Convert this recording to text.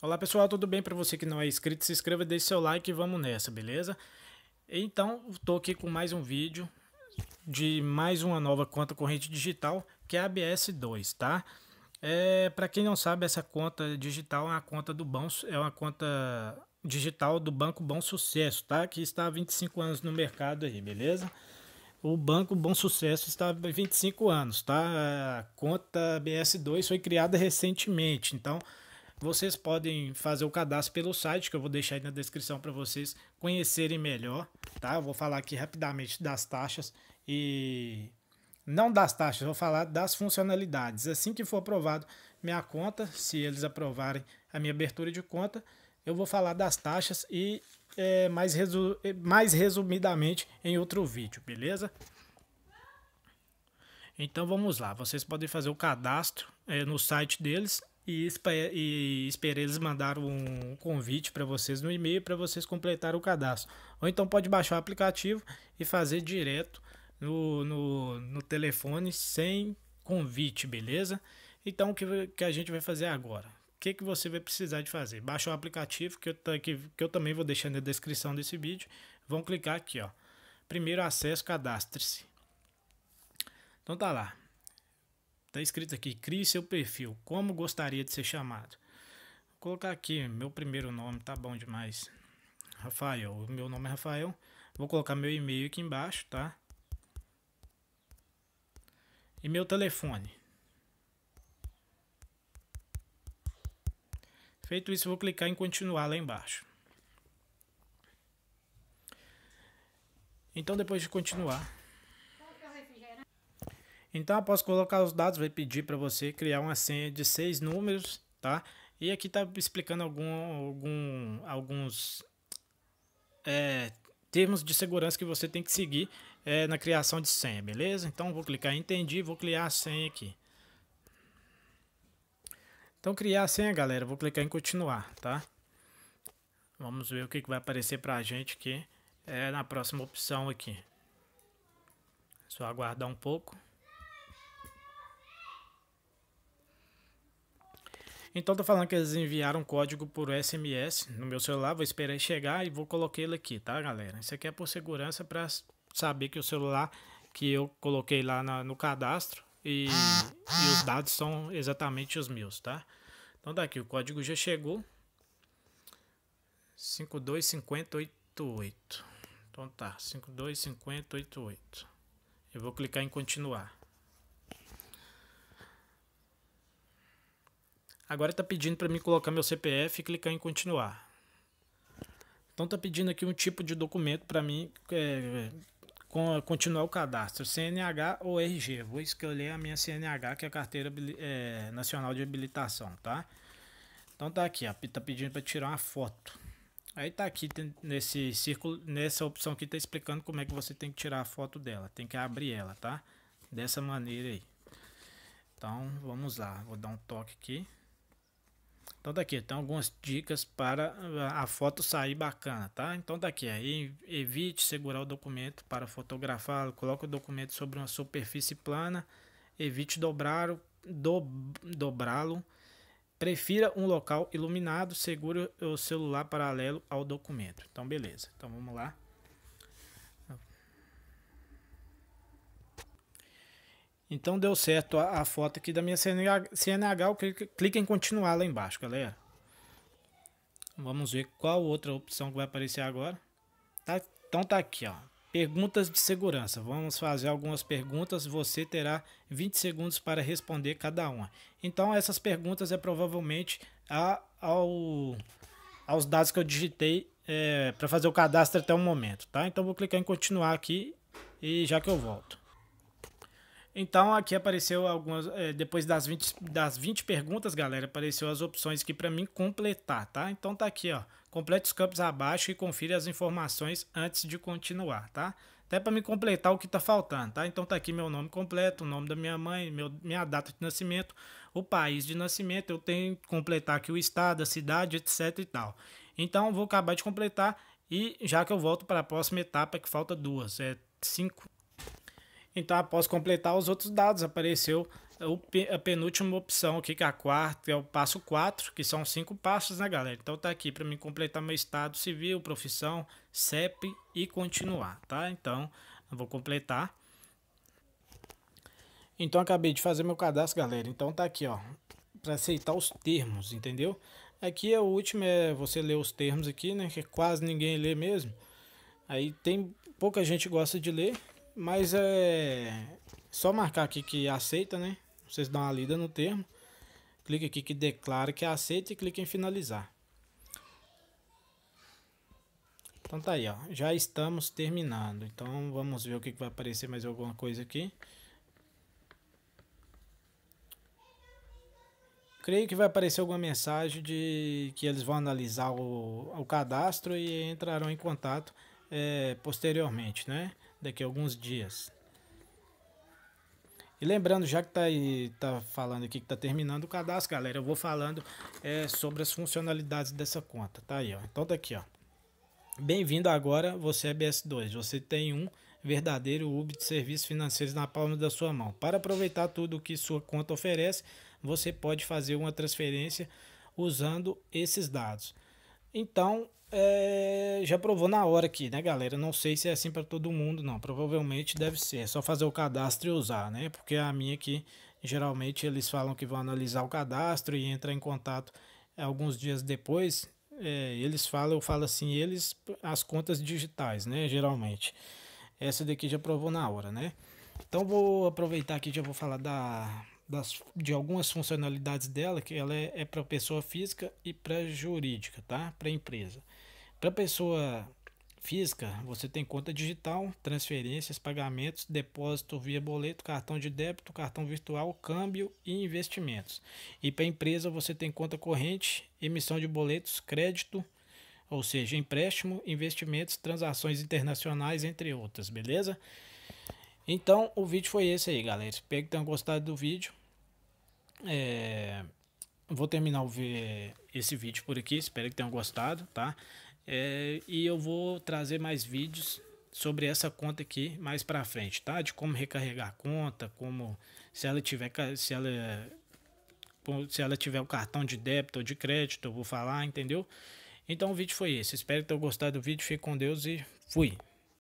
Olá pessoal, tudo bem? Para você que não é inscrito, se inscreva, deixe seu like e vamos nessa, beleza? Então, estou aqui com mais um vídeo de mais uma nova conta corrente digital, que é a ABS2, tá? É, para quem não sabe, essa conta digital é uma conta do bom, é uma conta digital do Banco Bom Sucesso, tá? Que está há 25 anos no mercado aí, beleza? O Banco Bom Sucesso está há 25 anos, tá? A conta BS2 foi criada recentemente, então vocês podem fazer o cadastro pelo site, que eu vou deixar aí na descrição para vocês conhecerem melhor, tá? Eu vou falar aqui rapidamente das taxas e não das taxas, vou falar das funcionalidades. Assim que for aprovado minha conta, se eles aprovarem a minha abertura de conta, eu vou falar das taxas e é, mais, resu mais resumidamente em outro vídeo, beleza? Então vamos lá, vocês podem fazer o cadastro é, no site deles e, esper e esperei eles mandaram um convite para vocês no e-mail para vocês completarem o cadastro. Ou então pode baixar o aplicativo e fazer direto no, no, no telefone sem convite, beleza? Então o que, que a gente vai fazer agora? O que, que você vai precisar de fazer? Baixa o aplicativo que eu, que, que eu também vou deixar na descrição desse vídeo. Vão clicar aqui, ó. Primeiro acesso, cadastre-se. Então tá lá. Está escrito aqui: crie seu perfil. Como gostaria de ser chamado? Vou colocar aqui meu primeiro nome, tá bom demais. Rafael, meu nome é Rafael. Vou colocar meu e-mail aqui embaixo, tá? E meu telefone. Feito isso, vou clicar em continuar lá embaixo. Então, depois de continuar, então, após colocar os dados, vai pedir para você criar uma senha de seis números, tá? E aqui está explicando algum, algum, alguns é, termos de segurança que você tem que seguir é, na criação de senha, beleza? Então, vou clicar em entendi, vou criar a senha aqui. Então, criar a senha, galera, vou clicar em continuar, tá? Vamos ver o que, vai aparecer para a gente aqui é, na próxima opção aqui. Só aguardar um pouco. Então tô falando que eles enviaram um código por SMS no meu celular, vou esperar ele chegar e vou colocar ele aqui, tá, galera? Isso aqui é por segurança para saber que o celular que eu coloquei lá na, no cadastro e, e os dados são exatamente os meus, tá? Então daqui tá o código já chegou. 525088. Então tá, 525088. Eu vou clicar em continuar. Agora está pedindo para mim colocar meu CPF e clicar em continuar. Então está pedindo aqui um tipo de documento para mim é, continuar o cadastro, CNH ou RG. Vou escolher a minha CNH, que é a Carteira é, Nacional de Habilitação, tá? Então tá aqui, está pedindo para tirar uma foto. Aí tá aqui nesse círculo, nessa opção aqui tá explicando como é que você tem que tirar a foto dela, tem que abrir ela, tá? Dessa maneira aí. Então, vamos lá, vou dar um toque aqui. Então daqui, tá tem algumas dicas para ah, a foto sair bacana, tá? Então daqui, tá aí evite segurar o documento para fotografá-lo, coloque o documento sobre uma superfície plana, evite dobrar, do, dobrá-lo, prefira um local iluminado, segure o celular paralelo ao documento. Então beleza, então vamos lá. Então deu certo a, a foto aqui da minha CNH, CNH clica, em continuar lá embaixo, galera. Vamos ver qual outra opção que vai aparecer agora. Tá, então tá aqui, ó. Perguntas de segurança. Vamos fazer algumas perguntas. Você terá 20 segundos para responder cada uma. Então essas perguntas é provavelmente a, ao, aos dados que eu digitei é, para fazer o cadastro até o momento, tá? Então vou clicar em continuar aqui e já que eu volto. Então aqui apareceu algumas, é, depois das 20, das 20 perguntas, galera, apareceu as opções aqui para mim completar, tá? Então tá aqui, ó, complete os campos abaixo e confira as informações antes de continuar, tá? Até para me completar o que tá faltando, tá? Então tá aqui meu nome completo, o nome da minha mãe, meu, minha data de nascimento, o país de nascimento, eu tenho que completar aqui o estado, a cidade, etc e tal. Então vou acabar de completar e já que eu volto para a próxima etapa que falta duas, é cinco então, após completar os outros dados, apareceu a penúltima opção aqui, que é a quarta, que é o passo 4, que são cinco passos, né, galera? Então tá aqui para mim completar meu estado civil, profissão, CEP e continuar, tá? Então, vou completar. Então, acabei de fazer meu cadastro, galera. Então tá aqui, ó, para aceitar os termos, entendeu? Aqui é o último, é você ler os termos aqui, né, que quase ninguém lê mesmo. Aí tem pouca gente gosta de ler, mas é só marcar aqui que aceita, né? Vocês dão uma lida no termo. Clique aqui que declara que aceita e clique em finalizar. Então tá aí, ó. Já estamos terminando. Então vamos ver o que vai aparecer mais alguma coisa aqui. creio que vai aparecer alguma mensagem de que eles vão analisar o, o cadastro e entrarão em contato é, posteriormente, né? daqui a alguns dias. E lembrando, já que tá, aí, tá falando aqui que tá terminando o cadastro, galera, eu vou falando é, sobre as funcionalidades dessa conta, tá aí, ó. Então tá aqui, ó. Bem-vindo agora, você é BS2, você tem um verdadeiro hub de serviços financeiros na palma da sua mão. Para aproveitar tudo o que sua conta oferece, você pode fazer uma transferência usando esses dados. Então, é, já provou na hora aqui, né, galera? Não sei se é assim para todo mundo, não. Provavelmente deve ser. É só fazer o cadastro e usar, né? Porque a minha aqui, geralmente eles falam que vão analisar o cadastro e entrar em contato é, alguns dias depois. É, eles falam, eu falo assim, eles, as contas digitais, né? Geralmente. Essa daqui já provou na hora, né? Então vou aproveitar aqui, já vou falar da, das, de algumas funcionalidades dela, que ela é, é para pessoa física e para jurídica, tá? Para empresa. Para pessoa física, você tem conta digital, transferências, pagamentos, depósito via boleto, cartão de débito, cartão virtual, câmbio e investimentos. E para empresa, você tem conta corrente, emissão de boletos, crédito, ou seja, empréstimo, investimentos, transações internacionais, entre outras, beleza? Então, o vídeo foi esse aí, galera. Espero que tenham gostado do vídeo. É... Vou terminar esse vídeo por aqui. Espero que tenham gostado, tá? É, e eu vou trazer mais vídeos sobre essa conta aqui mais para frente, tá? De como recarregar a conta, como se ela tiver se ela se ela tiver o cartão de débito ou de crédito, eu vou falar, entendeu? Então o vídeo foi esse. Espero que tenham gostado do vídeo. Fique com Deus e fui.